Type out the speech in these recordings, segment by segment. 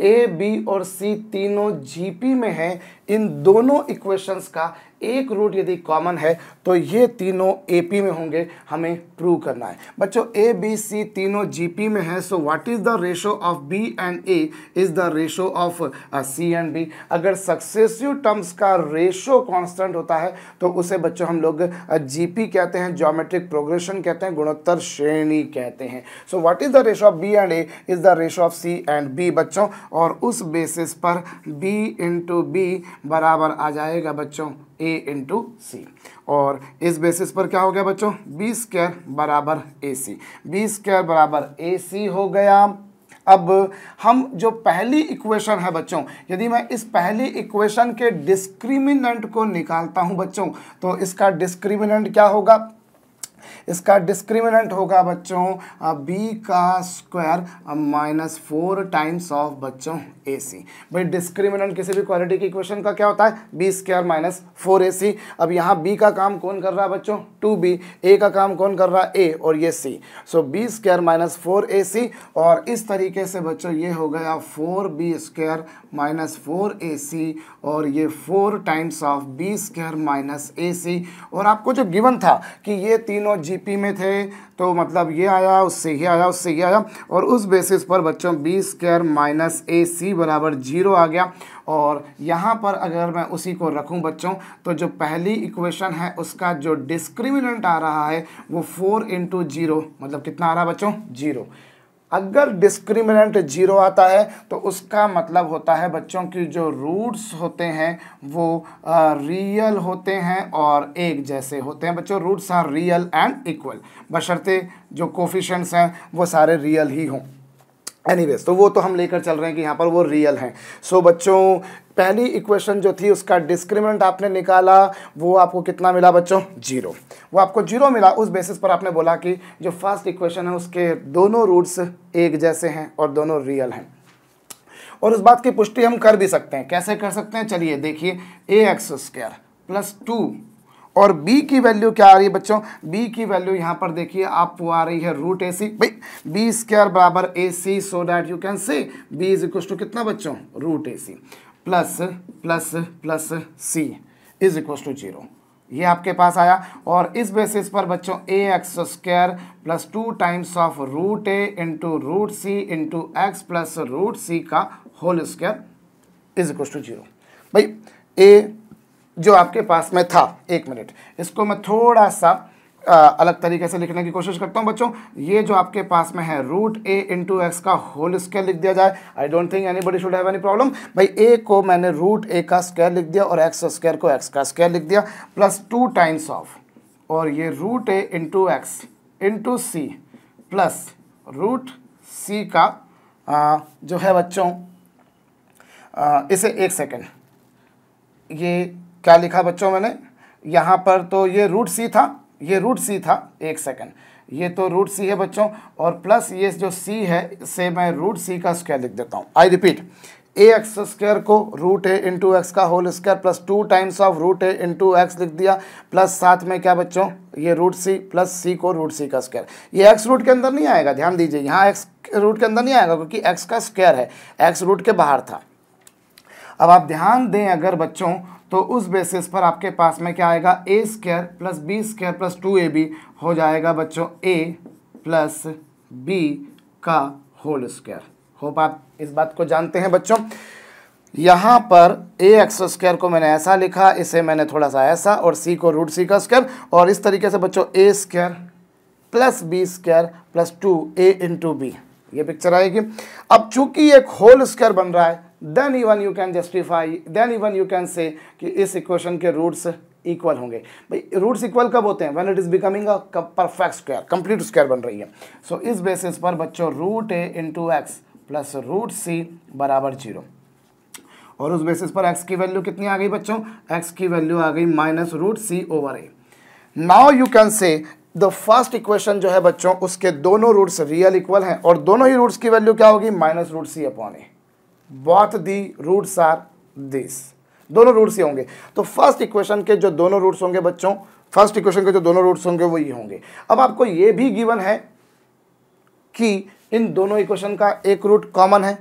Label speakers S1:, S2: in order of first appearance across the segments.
S1: A B और सी तीनों GP में हैं इन दोनों इक्वेशंस का एक रूट यदि कॉमन है तो ये तीनों एपी में होंगे हमें प्रूव करना है बच्चों ए बी सी तीनों जीपी में है so what is the ratio of b and a is the ratio of c and b अगर सक्सेसिव टर्म्स का रेशो कांस्टेंट होता है तो उसे बच्चों हम लोग जीपी uh, कहते हैं जोमेट्रिक प्रोग्रेशन कहते हैं गुणोत्तर श्रेणी कहते हैं so what is the ratio of b and a is the ratio of c and b बच्चों और उस बेसिस पर बी इंटू बी बराबर आ जाएगा बच्चों ए इंटू सी और इस बेसिस पर क्या हो गया बच्चों बी स्क्र बराबर ए सी बी स्क्र बराबर ए सी हो गया अब हम जो पहली इक्वेशन है बच्चों यदि मैं इस पहली इक्वेशन के डिस्क्रिमिनेंट को निकालता हूं बच्चों तो इसका डिस्क्रिमिनेंट क्या होगा इसका डिस्क्रिमिनेंट होगा बच्चों बी का square minus four times of बच्चों ए सी भाई डिस्क्रिमिनेंट किसी भी क्वालिटी की इक्वेशन का क्या होता है b square minus four a सी अब यहाँ बी का काम कौन कर रहा है बच्चों टू बी ए का काम कौन कर रहा है ए और ये c so b square minus four a c और इस तरीके से बच्चों ये हो गया four b square minus four a c और ये four times of b square minus a c और आपको जो गिवन था कि ये तीनों जी पी में थे तो मतलब ये आया उससे ये आया उससे ये आया और उस बेसिस पर बच्चों b square minus a c बराबर जीरो आ गया और यहाँ पर अगर मैं उसी को रखूँ बच्चों तो जो पहली इक्वेशन है उसका जो डिस्क्रिमिनेंट आ रहा है वो फोर इंटू जीरो मतलब कितना आ रहा है बच्चों जीरो अगर डिस्क्रिमिनेंट जीरो आता है तो उसका मतलब होता है बच्चों की जो रूट्स होते हैं वो आ, रियल होते हैं और एक जैसे होते हैं बच्चों roots are real and equal बशर्ते जो कोफिशंट्स हैं वो सारे रियल ही हों एनी तो वो तो हम लेकर चल रहे हैं कि यहाँ पर वो रियल हैं सो so, बच्चों पहली इक्वेशन जो थी उसका डिस्क्रिमिनेंट आपने निकाला वो आपको कितना मिला बच्चों जीरो वो आपको जीरो मिला उस बेसिस पर आपने बोला कि जो फर्स्ट इक्वेशन है उसके दोनों रूट्स एक जैसे हैं और दोनों रियल हैं और उस बात की पुष्टि हम कर भी सकते हैं कैसे कर सकते हैं चलिए देखिए a x square plus two और बी की वैल्यू क्या आ रही है बच्चों बी की वैल्यू यहाँ पर देखिए आप वो आ रही है रूट ए सी भाई बी स्क्वायर बराबर a c so that you can say b is equal to कितना बच्चों root A C plus plus plus c is equal to zero ये आपके पास आया और इस बेसिस पर बच्चों a x square plus two times of root A into root c into x plus root c का whole square is equal to zero भाई ए जो आपके पास में था एक मिनट इसको मैं थोड़ा सा आ, अलग तरीके से लिखने की कोशिश करता हूँ बच्चों ये जो आपके पास में है रूट ए इंटू एक्स का होल स्केयर लिख दिया जाए I don't think anybody should have any problem भाई ए को मैंने रूट ए का स्क्वायर लिख दिया और एक्स स्क्वायर को एक्स का स्क्यर लिख दिया प्लस टू टाइम्स ऑफ और ये रूट ए into x into c plus root c का आ, जो है बच्चों आ, इसे एक सेकेंड ये क्या लिखा बच्चों मैंने यहाँ पर तो ये रूट सी था ये रूट सी था एक सेकेंड ये तो रूट सी है बच्चों और प्लस ये जो सी है से मैं रूट सी का स्क्वायर लिख देता हूँ I repeat a x square को रूट ए इंटू एक्स का whole square plus two times of root A into x लिख दिया प्लस साथ में क्या बच्चों ये रूट सी प्लस सी को रूट सी का स्क्वायर ये एक्स रूट के अंदर नहीं आएगा ध्यान दीजिए यहाँ एक्स रूट के अंदर नहीं आएगा क्योंकि एक्स का स्क्वायर है एक्स रूट के बाहर था अब आप ध्यान दें अगर बच्चों तो उस बेसिस पर आपके पास में क्या आएगा a square plus b square plus two A b हो जाएगा बच्चों ए प्लस बी का होल स्क्र होप आप इस बात को जानते हैं बच्चों यहाँ पर ए एक्स स्क्र को मैंने ऐसा लिखा इसे मैंने थोड़ा सा ऐसा और सी को रूट सी का स्क्र और इस तरीके से बच्चों a square plus b square plus two a into b ये पिक्चर आएगी अब चूंकि एक होल स्क्र बन रहा है then even you can justify then even you can say कि इस इक्वेशन के रूट्स इक्वल होंगे भाई रूट्स इक्वल कब होते हैं when it is becoming a perfect square complete square बन रही है सो so, इस बेसिस पर बच्चों रूट ए into x plus root c बराबर जीरो और उस बेसिस पर एक्स की वैल्यू कितनी आ गई बच्चों एक्स की वैल्यू आ गई minus root c over a now you can say the first equation जो है बच्चों उसके दोनों रूट्स रियल इक्वल हैं और दोनों ही रूट्स की वैल्यू क्या होगी minus root C upon a both the roots are this दोनों रूट्स ही होंगे तो फर्स्ट इक्वेशन के जो दोनों रूट्स होंगे बच्चों फर्स्ट इक्वेशन के जो दोनों रूट्स होंगे वो ये होंगे अब आपको ये भी गिवन है कि इन दोनों इक्वेशन का एक रूट कॉमन है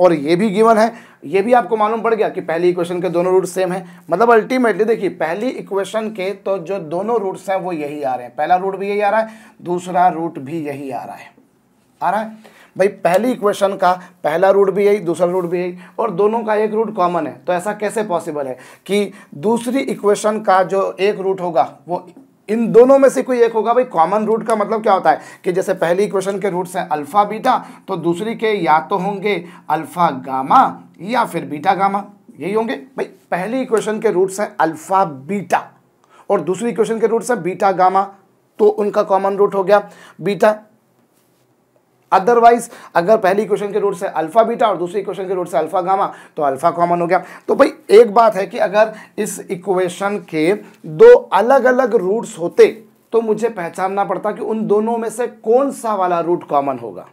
S1: और ये भी गिवन है ये भी आपको मालूम पड़ गया कि पहली इक्वेशन के दोनों रूट सेम है मतलब अल्टीमेटली देखिए पहली इक्वेशन के तो जो दोनों रूट्स हैं वो यही आ रहे हैं पहला रूट भी यही आ रहा है दूसरा रूट भी यही आ रहा है आ रहा है भाई पहली इक्वेशन का पहला रूट भी यही दूसरा रूट भी यही और दोनों का एक रूट कॉमन है तो ऐसा कैसे पॉसिबल है कि दूसरी इक्वेशन का जो एक रूट होगा वो इन दोनों में से कोई एक होगा भाई कॉमन रूट का मतलब क्या होता है कि जैसे पहली इक्वेशन के रूट्स हैं अल्फ़ा बीटा तो दूसरी के या तो होंगे अल्फ़ा गामा या फिर बीटा गामा यही होंगे भाई पहली इक्वेशन के रूट्स हैं अल्फ़ा बीटा और दूसरी इक्वेशन के रूट्स हैं बीटा गामा तो उनका कॉमन रूट हो गया बीटा अदरवाइज अगर पहली क्वेश्चन के रूट से अल्फा बीटा और दूसरी क्वेश्चन के रूट से अल्फा गामा तो अल्फा कॉमन हो गया तो भाई एक बात है कि अगर इस इक्वेशन के दो अलग अलग रूट्स होते तो मुझे पहचानना पड़ता कि उन दोनों में से कौन सा वाला रूट कॉमन होगा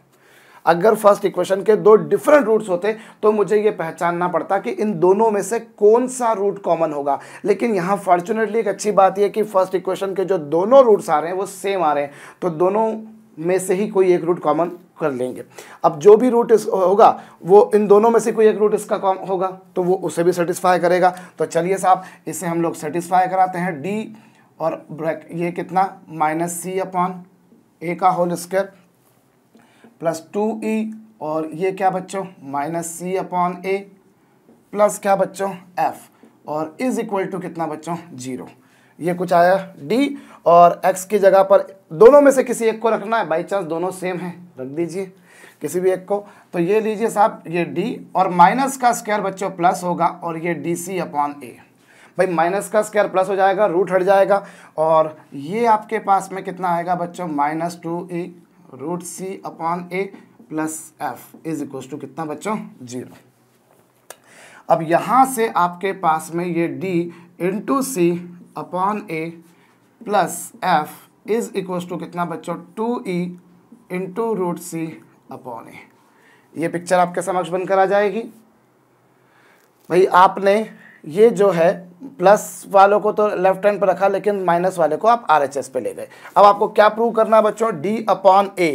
S1: अगर फर्स्ट इक्वेशन के दो डिफरेंट रूट्स होते तो मुझे ये पहचानना पड़ता कि इन दोनों में से कौन सा रूट कॉमन होगा लेकिन यहाँ फॉर्चुनेटली एक अच्छी बात यह कि फर्स्ट इक्वेशन के जो दोनों रूट्स आ रहे हैं वो सेम आ रहे हैं तो दोनों में से ही कोई एक रूट कॉमन कर लेंगे अब जो भी रूट इस होगा वो इन दोनों में से कोई एक रूट इसका कॉम होगा तो वो उसे भी सेटिस्फाई करेगा तो चलिए साहब इसे हम लोग सेटिस्फाई कराते हैं डी और ब्रैक ये कितना माइनस सी अपॉन ए का whole square plus two E और ये क्या बच्चों minus C upon A plus क्या बच्चों एफ और इज इक्वल टू कितना बच्चों जीरो ये कुछ आया डी और एक्स की जगह पर दोनों में से किसी एक को रखना है बाई चांस दोनों सेम है रख दीजिए किसी भी एक को तो ये लीजिए साहब ये डी और माइनस का स्क्वायर बच्चों प्लस होगा और ये डी सी अपॉन ए भाई माइनस का स्क्वायर प्लस हो जाएगा रूट हट जाएगा और ये आपके पास में कितना आएगा बच्चों minus two A root C upon A plus F is equal to कितना बच्चों जीरो अब यहाँ से आपके पास में ये D into C upon A plus F is equal to कितना बच्चों two E into root C upon A ये पिक्चर आपके समक्ष बनकर आ जाएगी भाई आपने ये जो है प्लस वालों को तो लेफ्ट हैंड पर रखा लेकिन माइनस वाले को आप आर एच एस पे ले गए अब आपको क्या प्रूव करना है बच्चों D upon A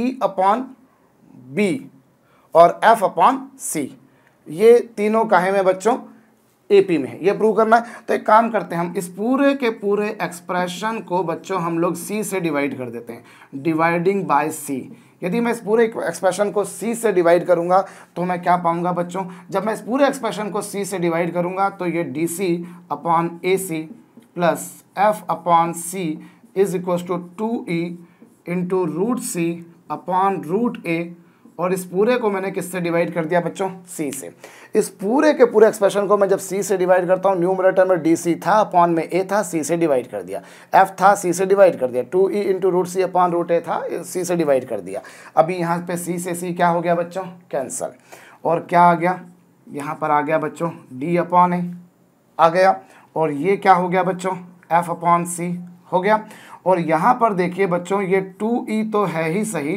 S1: E upon B और एफ अपॉन सी ये तीनों काहे में बच्चों एपी में है ये प्रूव करना है तो एक काम करते हैं हम इस पूरे के पूरे एक्सप्रेशन को बच्चों हम लोग सी से डिवाइड कर देते हैं डिवाइडिंग बाय सी यदि मैं इस पूरे एक्सप्रेशन को सी से डिवाइड करूंगा तो मैं क्या पाऊंगा बच्चों जब मैं इस पूरे एक्सप्रेशन को सी से डिवाइड करूंगा तो ये D C upon A C plus F upon C is equal to two E into root C upon root A और इस पूरे को मैंने किससे डिवाइड कर दिया बच्चों सी से इस पूरे के पूरे एक्सप्रेशन को मैं जब सी से डिवाइड करता हूँ न्यूमरेटर में डी सी था अपॉन में ए था सी से डिवाइड कर दिया एफ था सी से डिवाइड कर दिया two E into root C upon root A था सी से डिवाइड कर दिया अभी यहाँ पे सी से सी क्या हो गया बच्चों कैंसल और क्या आ गया यहाँ पर आ गया बच्चों डी अपॉन ए आ गया और ये क्या हो गया बच्चों एफ अपॉन सी हो गया और यहाँ पर देखिए बच्चों ये टू ई e तो है ही सही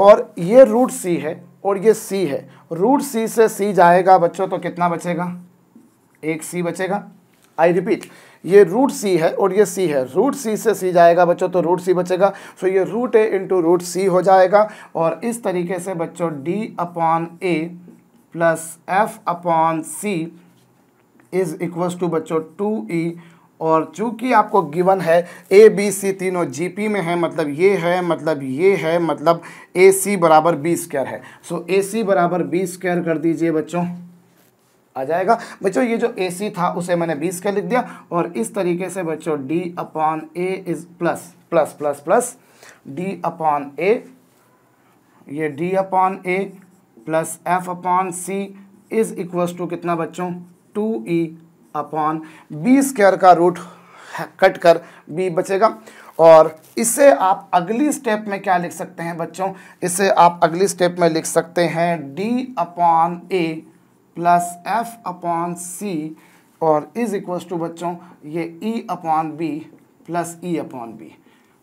S1: और ये रूट सी है और ये सी है रूट सी से सी जाएगा बच्चों तो कितना बचेगा एक सी बचेगा आई रिपीट ये रूट सी है और ये सी है रूट सी से सी जाएगा बच्चों तो रूट सी बचेगा सो ये रूट ए इंटू रूट सी हो जाएगा और इस तरीके से बच्चों D upon A plus F upon C is equals to बच्चों टू ई e और चूंकि आपको गिवन है ए बी सी तीनों जीपी में है मतलब ये है मतलब ये है मतलब ए सी बराबर बी स्क्वायर है सो ए सी बराबर बी स्क्वायर कर दीजिए बच्चों आ जाएगा बच्चों ये जो ए सी था उसे मैंने बी स्क्वायर लिख दिया और इस तरीके से बच्चों D upon A is plus plus plus plus D upon A ये D upon A plus F upon C is equals to कितना बच्चों two E e upon B square का रूट कट कर बी बचेगा और इसे आप अगली स्टेप में क्या लिख सकते हैं बच्चों इसे आप अगली स्टेप में लिख सकते हैं D upon A plus F upon C और इज इक्वल्स टू बच्चों ये E e upon B plus E upon B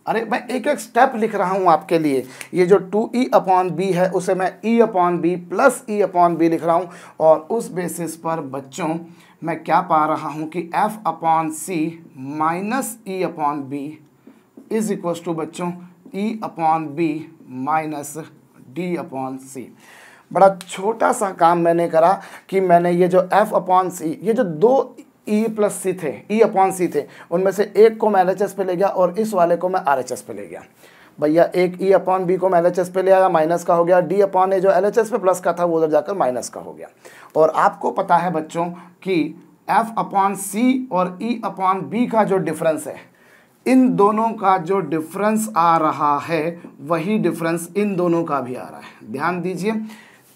S1: अरे मैं एक एक स्टेप लिख रहा हूँ आपके लिए ये जो two E e upon B है उसे मैं E e upon B plus E upon B लिख रहा हूँ और उस बेसिस पर बच्चों मैं क्या पा रहा हूँ कि F upon C minus E upon B is equals to बच्चों E upon B minus D upon C बड़ा छोटा सा काम मैंने करा कि मैंने ये जो एफ अपॉन सी ये जो दो ई प्लस सी थे ई अपॉन सी थे उनमें से एक को मैं एल पे ले गया और इस वाले को मैं आर पे ले गया भैया एक ई अपॉन बी को मैं एल पे ले आया माइनस का हो गया डी अपॉन ए जो एल पे प्लस का था वो उधर जाकर माइनस का हो गया और आपको पता है बच्चों कि एफ अपॉन सी और ई अपॉन बी का जो डिफरेंस है इन दोनों का जो डिफरेंस आ रहा है वही डिफरेंस इन दोनों का भी आ रहा है ध्यान दीजिए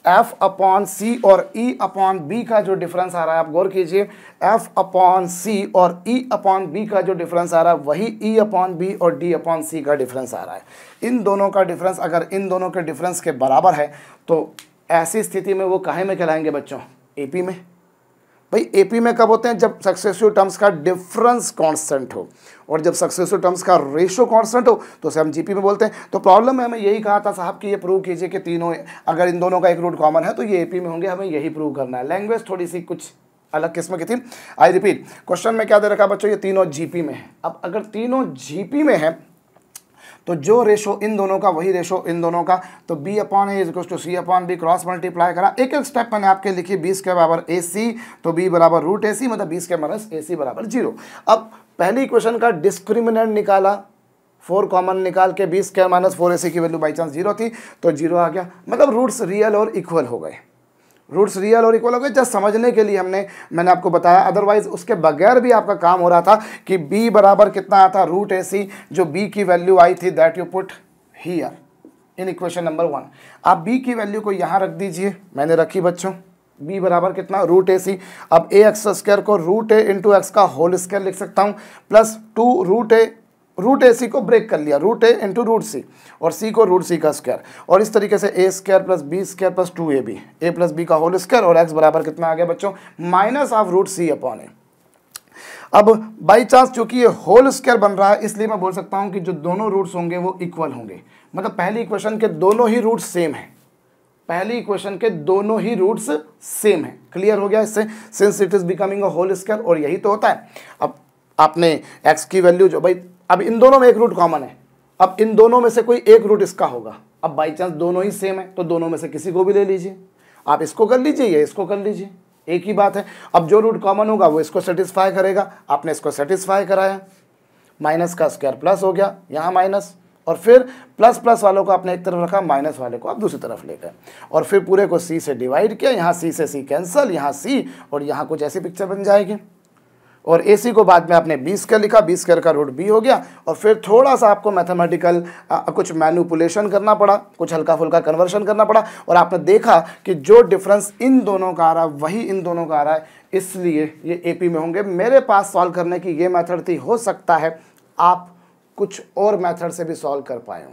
S1: एफ अपॉन सी और ई अपॉन बी का जो डिफरेंस आ रहा है आप गौर कीजिए एफ अपॉन सी और ई अपॉन बी का जो डिफरेंस आ रहा है वही ई अपॉन बी और डी अपॉन सी का डिफरेंस आ रहा है इन दोनों का डिफरेंस अगर इन दोनों के डिफरेंस के बराबर है तो ऐसी स्थिति में वो कहे में कहलाएंगे बच्चों एपी में भाई एपी में कब होते हैं जब सक्सेसिव टर्म्स का डिफरेंस कांस्टेंट हो और जब सक्सेसिव टर्म्स का रेशो कांस्टेंट हो तो उसे हम जीपी में बोलते हैं तो प्रॉब्लम है हमें यही कहा था साहब कि ये प्रूव कीजिए कि तीनों अगर इन दोनों का एक रूट कॉमन है तो ये एपी में होंगे हमें यही प्रूव करना है लैंग्वेज थोड़ी सी कुछ अलग किस्म की थी आई रिपीट क्वेश्चन में क्या दे रखा बच्चों ये तीनों जीपी में है अब अगर तीनों जीपी में है तो जो रेशो इन दोनों का वही रेशो इन दोनों का तो बी अपॉन ए इजक्स to C upon B cross multiply करा एक एक स्टेप मैंने आपके लिखी बीस के बराबर ए सी तो बी बराबर रूट ए सी मतलब बीस के माइनस ए सी बराबर जीरो अब पहली क्वेश्चन का डिस्क्रिमिनेंट निकाला फोर कॉमन निकाल के बीस के माइनस फोर ए सी की वैल्यू बाई चांस जीरो थी तो जीरो आ गया मतलब रूट्स रियल और इक्वल हो गए रूट्स रियल और इक्वल हो गए जस्ट समझने के लिए हमने मैंने आपको बताया अदरवाइज उसके बगैर भी आपका काम हो रहा था कि b बराबर कितना आता रूट ए सी जो b की वैल्यू आई थी that you put here in equation number one आप b की वैल्यू को यहाँ रख दीजिए मैंने रखी बच्चों b बराबर कितना रूट ए सी अब ए एक्स स्क्वायर को रूट ए इंटू एक्स का होल स्क्वायर लिख सकता हूँ plus two root A root A C को ब्रेक कर लिया रूट ए इंटू रूट सी और सी को रूट सी का स्क्वायर और इस तरीके से A square plus B square plus two A B A plus B का होल स्क्वायर और एक्स बराबर कितना आ गया बच्चों minus of root C upon A अब बाई चांस चूंकि ये होल स्क्वायर बन रहा है इसलिए मैं बोल सकता हूँ कि जो दोनों रूट्स होंगे वो इक्वल होंगे मतलब पहली इक्वेशन के दोनों ही रूट सेम है पहली इक्वेशन के दोनों ही रूट्स सेम है क्लियर हो गया इससे since it is becoming a whole square और यही तो होता है अब आपने एक्स की वैल्यू जो भाई अब इन दोनों में एक रूट कॉमन है अब इन दोनों में से कोई एक रूट इसका होगा अब बाई चांस दोनों ही सेम है तो दोनों में से किसी को भी ले लीजिए आप इसको कर लीजिए या इसको कर लीजिए एक ही बात है अब जो रूट कॉमन होगा वो इसको सेटिस्फाई करेगा आपने इसको सेटिस्फाई कराया माइनस का स्क्वायर प्लस हो गया यहाँ माइनस और फिर प्लस प्लस वालों को आपने एक तरफ रखा माइनस वाले को आप दूसरी तरफ ले गए और फिर पूरे को सी से डिवाइड किया यहाँ सी से सी कैंसल यहाँ सी और यहाँ कुछ ऐसी पिक्चर बन जाएगी और ए सी को बाद में आपने बीस कर लिखा बीस कर का रूट बी हो गया और फिर थोड़ा सा आपको मैथमेटिकल कुछ मैनुपुलेशन करना पड़ा कुछ हल्का फुल्का कन्वर्शन करना पड़ा और आपने देखा कि जो डिफरेंस इन दोनों का आ रहा है वही इन दोनों का आ रहा है इसलिए ये ए पी में होंगे मेरे पास सॉल्व करने की ये मैथड थी हो सकता है आप कुछ और मैथड से भी सॉल्व कर पाए